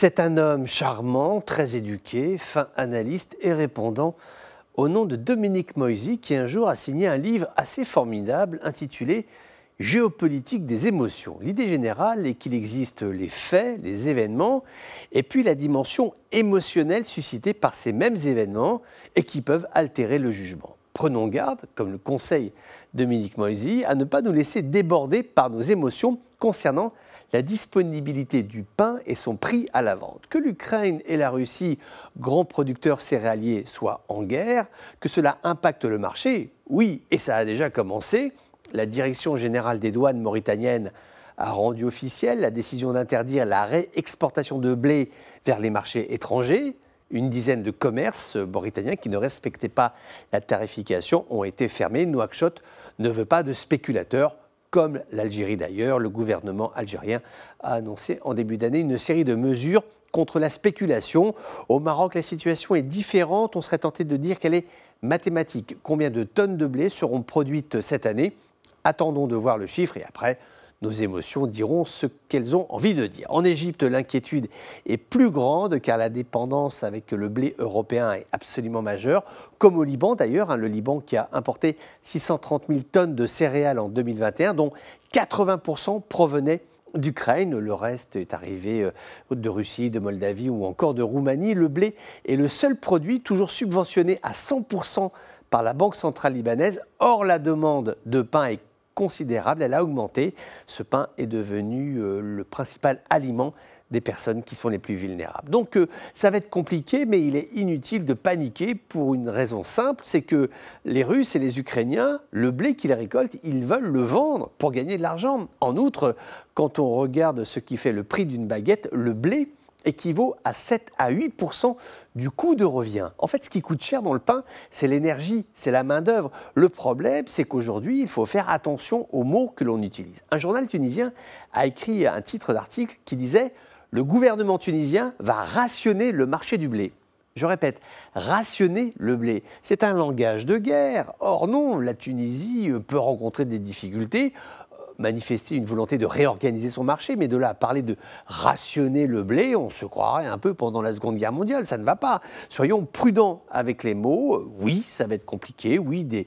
C'est un homme charmant, très éduqué, fin analyste et répondant au nom de Dominique Moisy qui un jour a signé un livre assez formidable intitulé Géopolitique des émotions. L'idée générale est qu'il existe les faits, les événements, et puis la dimension émotionnelle suscitée par ces mêmes événements et qui peuvent altérer le jugement prenons garde, comme le conseille Dominique Moisy, à ne pas nous laisser déborder par nos émotions concernant la disponibilité du pain et son prix à la vente. Que l'Ukraine et la Russie, grands producteurs céréaliers, soient en guerre, que cela impacte le marché, oui, et ça a déjà commencé. La Direction générale des douanes mauritaniennes a rendu officielle la décision d'interdire la réexportation de blé vers les marchés étrangers une dizaine de commerces britanniques qui ne respectaient pas la tarification ont été fermés. Nouakchott ne veut pas de spéculateurs, comme l'Algérie d'ailleurs. Le gouvernement algérien a annoncé en début d'année une série de mesures contre la spéculation. Au Maroc, la situation est différente. On serait tenté de dire qu'elle est mathématique. Combien de tonnes de blé seront produites cette année Attendons de voir le chiffre et après, nos émotions diront ce qu'elles ont envie de dire. En Égypte, l'inquiétude est plus grande car la dépendance avec le blé européen est absolument majeure, comme au Liban d'ailleurs, hein, le Liban qui a importé 630 000 tonnes de céréales en 2021, dont 80% provenaient d'Ukraine, le reste est arrivé euh, de Russie, de Moldavie ou encore de Roumanie. Le blé est le seul produit toujours subventionné à 100% par la Banque centrale libanaise. Or, la demande de pain est considérable, elle a augmenté. Ce pain est devenu euh, le principal aliment des personnes qui sont les plus vulnérables. Donc euh, ça va être compliqué, mais il est inutile de paniquer pour une raison simple, c'est que les Russes et les Ukrainiens, le blé qu'ils récoltent, ils veulent le vendre pour gagner de l'argent. En outre, quand on regarde ce qui fait le prix d'une baguette, le blé équivaut à 7 à 8 du coût de revient. En fait, ce qui coûte cher dans le pain, c'est l'énergie, c'est la main-d'œuvre. Le problème, c'est qu'aujourd'hui, il faut faire attention aux mots que l'on utilise. Un journal tunisien a écrit un titre d'article qui disait Le gouvernement tunisien va rationner le marché du blé. Je répète, rationner le blé. C'est un langage de guerre. Or non, la Tunisie peut rencontrer des difficultés manifester une volonté de réorganiser son marché, mais de là à parler de rationner le blé, on se croirait un peu pendant la Seconde Guerre mondiale, ça ne va pas. Soyons prudents avec les mots, euh, oui, ça va être compliqué, oui, des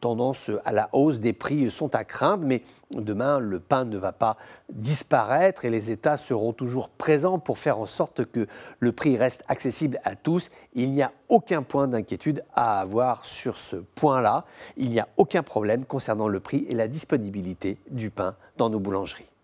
Tendance à la hausse des prix sont à craindre, mais demain, le pain ne va pas disparaître et les États seront toujours présents pour faire en sorte que le prix reste accessible à tous. Il n'y a aucun point d'inquiétude à avoir sur ce point-là. Il n'y a aucun problème concernant le prix et la disponibilité du pain dans nos boulangeries.